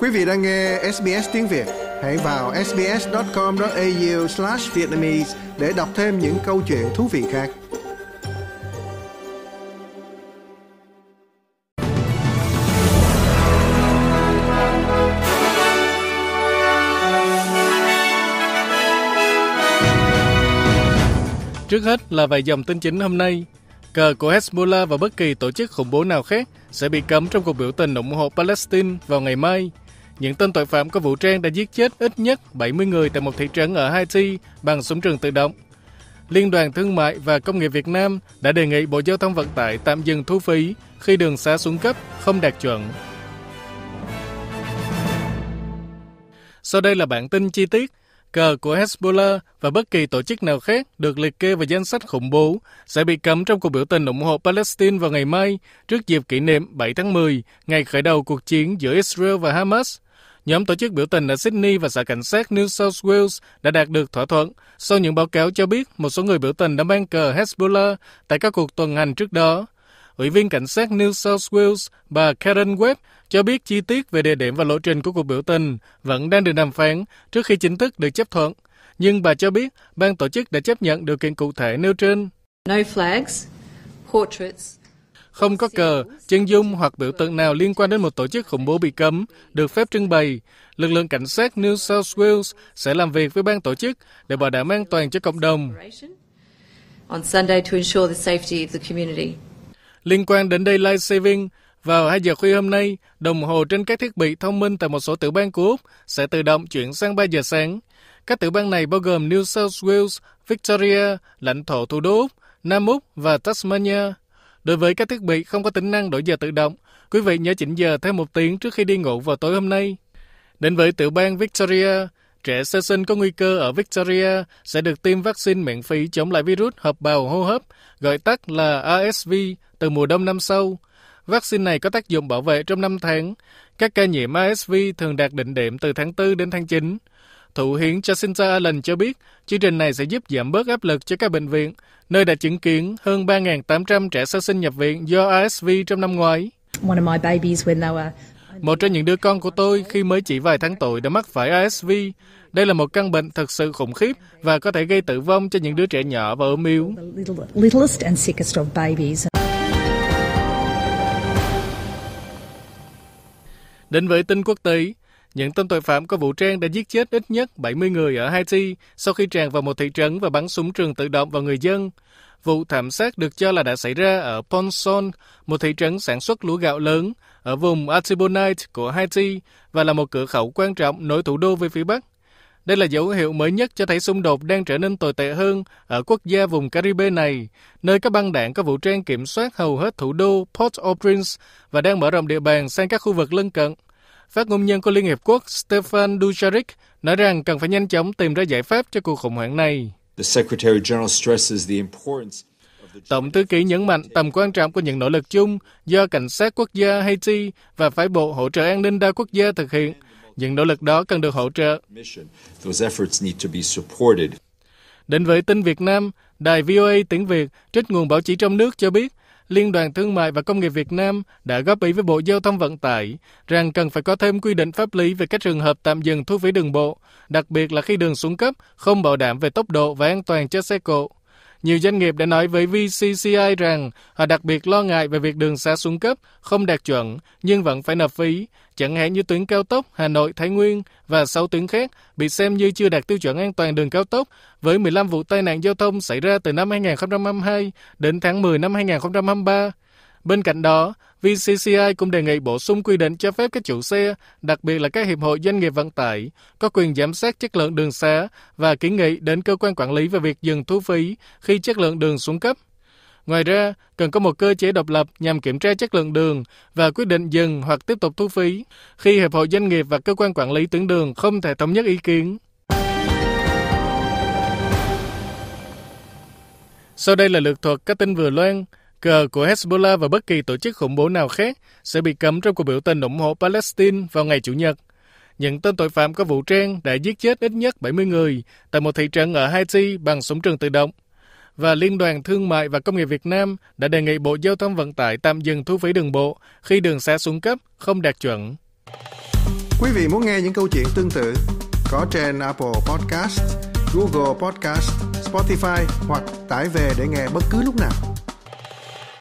Quý vị đang nghe SBS tiếng Việt, hãy vào sbs.com.au vietnamese để đọc thêm những câu chuyện thú vị khác. Trước hết là vài dòng tin chính hôm nay. Cờ của Hezbollah và bất kỳ tổ chức khủng bố nào khác sẽ bị cấm trong cuộc biểu tình ủng hộ Palestine vào ngày mai – những tên tội phạm có vũ trang đã giết chết ít nhất 70 người tại một thị trấn ở Haiti bằng súng trường tự động. Liên đoàn Thương mại và Công nghiệp Việt Nam đã đề nghị Bộ Giao thông Vận tải tạm dừng thu phí khi đường xá xuống cấp không đạt chuẩn. Sau đây là bản tin chi tiết. Cờ của Hezbollah và bất kỳ tổ chức nào khác được liệt kê vào danh sách khủng bố sẽ bị cấm trong cuộc biểu tình ủng hộ Palestine vào ngày mai trước dịp kỷ niệm 7 tháng 10, ngày khởi đầu cuộc chiến giữa Israel và Hamas – nhóm tổ chức biểu tình ở Sydney và xã cảnh sát New South Wales đã đạt được thỏa thuận sau những báo cáo cho biết một số người biểu tình đã mang cờ Hezbollah tại các cuộc tuần hành trước đó. Ủy viên cảnh sát New South Wales bà Karen Webb cho biết chi tiết về địa điểm và lộ trình của cuộc biểu tình vẫn đang được đàm phán trước khi chính thức được chấp thuận. Nhưng bà cho biết ban tổ chức đã chấp nhận điều kiện cụ thể nêu trên. No flags, portraits, không có cờ, chân dung hoặc biểu tượng nào liên quan đến một tổ chức khủng bố bị cấm, được phép trưng bày. Lực lượng cảnh sát New South Wales sẽ làm việc với ban tổ chức để bảo đảm an toàn cho cộng đồng. Liên quan đến Daylight Saving, vào 2 giờ khuya hôm nay, đồng hồ trên các thiết bị thông minh tại một số tiểu bang của Úc sẽ tự động chuyển sang 3 giờ sáng. Các tiểu bang này bao gồm New South Wales, Victoria, lãnh thổ thủ đô Úc, Nam Úc và Tasmania. Đối với các thiết bị không có tính năng đổi giờ tự động, quý vị nhớ chỉnh giờ thêm một tiếng trước khi đi ngủ vào tối hôm nay. Đến với tiểu bang Victoria, trẻ sơ sinh có nguy cơ ở Victoria sẽ được tiêm vaccine miễn phí chống lại virus hợp bào hô hấp, gọi tắt là ASV, từ mùa đông năm sau. Vaccine này có tác dụng bảo vệ trong 5 tháng. Các ca nhiễm ASV thường đạt đỉnh điểm từ tháng 4 đến tháng 9. Thụ hiến Jacinta Allen cho biết chương trình này sẽ giúp giảm bớt áp lực cho các bệnh viện, nơi đã chứng kiến hơn 3.800 trẻ sơ sinh nhập viện do ASV trong năm ngoái. Một trong những đứa con của tôi khi mới chỉ vài tháng tuổi đã mắc phải ASV. Đây là một căn bệnh thật sự khủng khiếp và có thể gây tử vong cho những đứa trẻ nhỏ và ốm yếu. Đến với tin quốc tế, những tên tội phạm có vũ trang đã giết chết ít nhất 70 người ở Haiti sau khi tràn vào một thị trấn và bắn súng trường tự động vào người dân. Vụ thảm sát được cho là đã xảy ra ở Ponson, một thị trấn sản xuất lúa gạo lớn ở vùng Artibonite của Haiti và là một cửa khẩu quan trọng nối thủ đô với phía Bắc. Đây là dấu hiệu mới nhất cho thấy xung đột đang trở nên tồi tệ hơn ở quốc gia vùng Caribe này, nơi các băng đảng có vũ trang kiểm soát hầu hết thủ đô Port-au-Prince và đang mở rộng địa bàn sang các khu vực lân cận. Phát ngôn nhân của Liên Hiệp Quốc Stefan Dujarric nói rằng cần phải nhanh chóng tìm ra giải pháp cho cuộc khủng hoảng này. Tổng thư ký nhấn mạnh tầm quan trọng của những nỗ lực chung do cảnh sát quốc gia Haiti và phái bộ hỗ trợ an ninh đa quốc gia thực hiện. Những nỗ lực đó cần được hỗ trợ. Đến với tin Việt Nam, đài VOA tiếng Việt, trích nguồn báo chí trong nước cho biết Liên đoàn Thương mại và Công nghiệp Việt Nam đã góp ý với Bộ Giao thông Vận tải rằng cần phải có thêm quy định pháp lý về các trường hợp tạm dừng thu phí đường bộ, đặc biệt là khi đường xuống cấp, không bảo đảm về tốc độ và an toàn cho xe cộ. Nhiều doanh nghiệp đã nói với VCCI rằng họ đặc biệt lo ngại về việc đường xá xuống cấp, không đạt chuẩn nhưng vẫn phải nộp phí, chẳng hạn như tuyến cao tốc Hà Nội Thái Nguyên và 6 tuyến khác bị xem như chưa đạt tiêu chuẩn an toàn đường cao tốc với 15 vụ tai nạn giao thông xảy ra từ năm 2022 đến tháng 10 năm 2023. Bên cạnh đó, VCCI cũng đề nghị bổ sung quy định cho phép các chủ xe, đặc biệt là các hiệp hội doanh nghiệp vận tải, có quyền giám sát chất lượng đường xá và kiến nghị đến cơ quan quản lý về việc dừng thu phí khi chất lượng đường xuống cấp. Ngoài ra, cần có một cơ chế độc lập nhằm kiểm tra chất lượng đường và quyết định dừng hoặc tiếp tục thu phí khi hiệp hội doanh nghiệp và cơ quan quản lý tuyến đường không thể thống nhất ý kiến. Sau đây là lượt thuật các tin vừa loan cờ của Hezbollah và bất kỳ tổ chức khủng bố nào khác sẽ bị cấm trong cuộc biểu tình ủng hộ Palestine vào ngày Chủ nhật. Những tên tội phạm có vũ trang đã giết chết ít nhất 70 người tại một thị trấn ở Haiti bằng súng trường tự động. Và Liên đoàn Thương mại và Công nghiệp Việt Nam đã đề nghị Bộ Giao thông Vận tải tạm dừng thu phí đường bộ khi đường xá xuống cấp không đạt chuẩn. Quý vị muốn nghe những câu chuyện tương tự có trên Apple Podcast, Google Podcast, Spotify hoặc tải về để nghe bất cứ lúc nào.